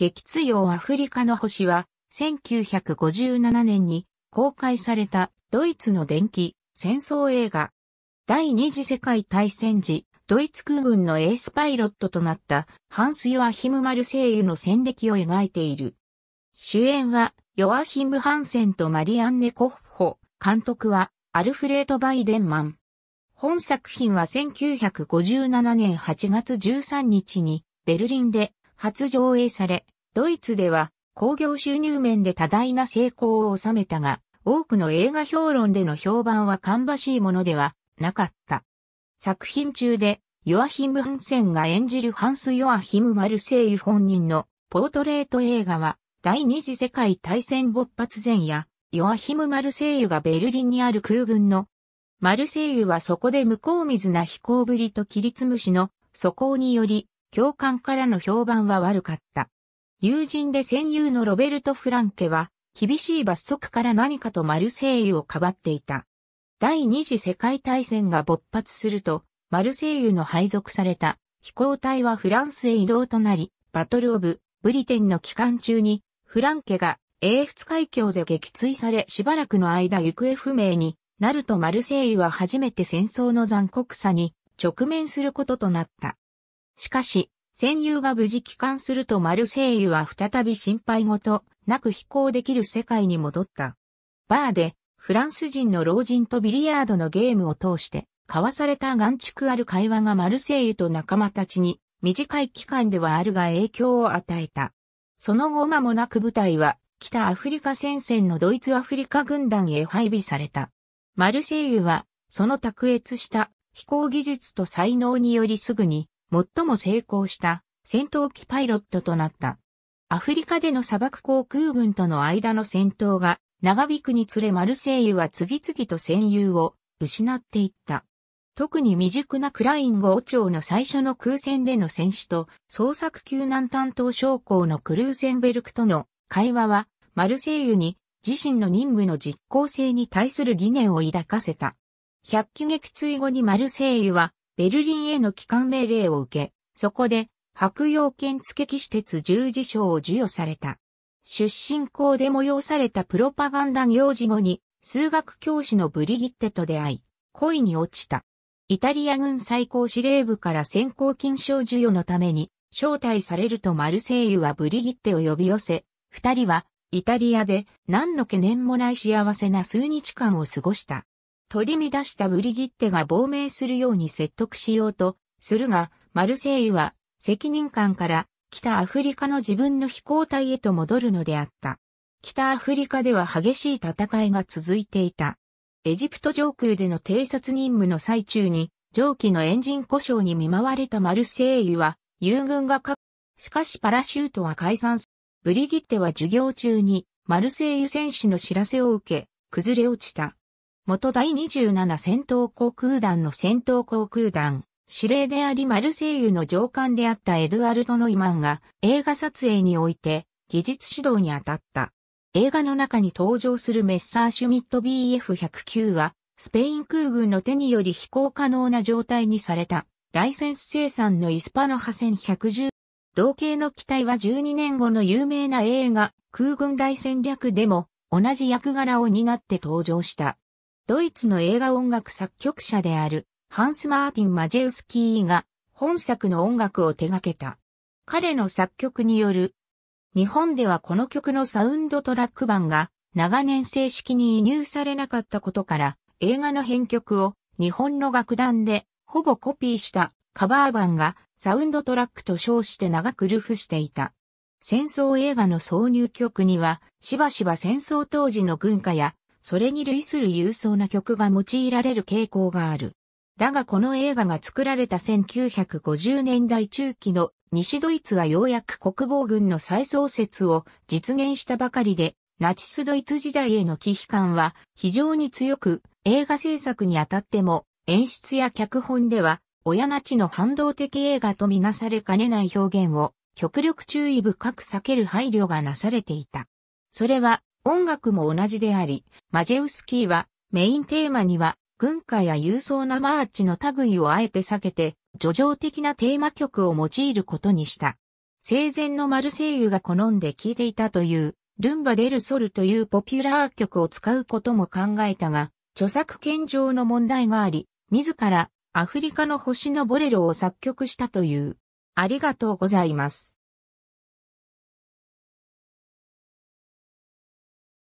激墜アフリカの星は、1957年に公開されたドイツの電気戦争映画。第二次世界大戦時、ドイツ空軍のエースパイロットとなったハンス・ヨアヒム・マルセイユの戦歴を描いている。主演はヨアヒム・ハンセンとマリアンネ・コッホ、監督はアルフレート・バイデンマン。本作品は1957年8月13日にベルリンで初上映され、ドイツでは興行収入面で多大な成功を収めたが、多くの映画評論での評判は芳しいものではなかった。作品中で、ヨアヒム・ハンセンが演じるハンス・ヨアヒム・マルセイユ本人のポートレート映画は、第二次世界大戦勃発前夜、ヨアヒム・マルセイユがベルリンにある空軍の、マルセイユはそこで向こう水な飛行ぶりとキリツムシの素行により、教官からの評判は悪かった。友人で戦友のロベルト・フランケは、厳しい罰則から何かとマルセイユをかばっていた。第二次世界大戦が勃発すると、マルセイユの配属された飛行隊はフランスへ移動となり、バトル・オブ・ブリテンの期間中に、フランケが英仏海峡で撃墜されしばらくの間行方不明になるとマルセイユは初めて戦争の残酷さに直面することとなった。しかし、戦友が無事帰還するとマルセイユは再び心配事なく飛行できる世界に戻った。バーで、フランス人の老人とビリヤードのゲームを通して、交わされた眼畜ある会話がマルセイユと仲間たちに、短い期間ではあるが影響を与えた。その後間もなく部隊は、北アフリカ戦線のドイツアフリカ軍団へ配備された。マルセイユは、その卓越した飛行技術と才能によりすぐに最も成功した戦闘機パイロットとなった。アフリカでの砂漠航空軍との間の戦闘が長引くにつれマルセイユは次々と戦友を失っていった。特に未熟なクライン号町の最初の空戦での戦死と捜索救難担当将校のクルーセンベルクとの会話はマルセイユに自身の任務の実効性に対する疑念を抱かせた。百鬼撃墜後にマルセイユはベルリンへの帰還命令を受け、そこで、白洋剣付騎士鉄十字章を授与された。出身校で催されたプロパガンダ行事後に、数学教師のブリギッテと出会い、恋に落ちた。イタリア軍最高司令部から先行金賞授与のために、招待されるとマルセイユはブリギッテを呼び寄せ、二人は、イタリアで何の懸念もない幸せな数日間を過ごした。取り乱したブリギッテが亡命するように説得しようとするが、マルセイユは責任感から北アフリカの自分の飛行隊へと戻るのであった。北アフリカでは激しい戦いが続いていた。エジプト上空での偵察任務の最中に、蒸気のエンジン故障に見舞われたマルセイユは、友軍が確しかしパラシュートは解散す。ブリギッテは授業中に、マルセイユ戦士の知らせを受け、崩れ落ちた。元第27戦闘航空団の戦闘航空団、司令でありマルセイユの上官であったエドゥアルド・ノイマンが映画撮影において技術指導に当たった。映画の中に登場するメッサーシュミット BF109 は、スペイン空軍の手により飛行可能な状態にされた、ライセンス生産のイスパノハ戦110。同型の機体は12年後の有名な映画、空軍大戦略でも、同じ役柄を担って登場した。ドイツの映画音楽作曲者である、ハンス・マーティン・マジェウスキーが、本作の音楽を手掛けた。彼の作曲による、日本ではこの曲のサウンドトラック版が、長年正式に移入されなかったことから、映画の編曲を日本の楽団でほぼコピーしたカバー版がサウンドトラックと称して長くルフしていた。戦争映画の挿入曲にはしばしば戦争当時の軍歌やそれに類する勇壮な曲が用いられる傾向がある。だがこの映画が作られた1950年代中期の西ドイツはようやく国防軍の再創設を実現したばかりで、ナチスドイツ時代への危機感は非常に強く、映画制作にあたっても演出や脚本では親ナチの反動的映画とみなされかねない表現を極力注意深く避ける配慮がなされていた。それは音楽も同じであり、マジェウスキーはメインテーマには軍歌や勇壮なマーチの類をあえて避けて、叙情的なテーマ曲を用いることにした。生前のマルセイユが好んで聴いていたという、ルンバ・デル・ソルというポピュラー曲を使うことも考えたが、著作権上の問題があり、自らアフリカの星のボレロを作曲したという。ありがとうございます。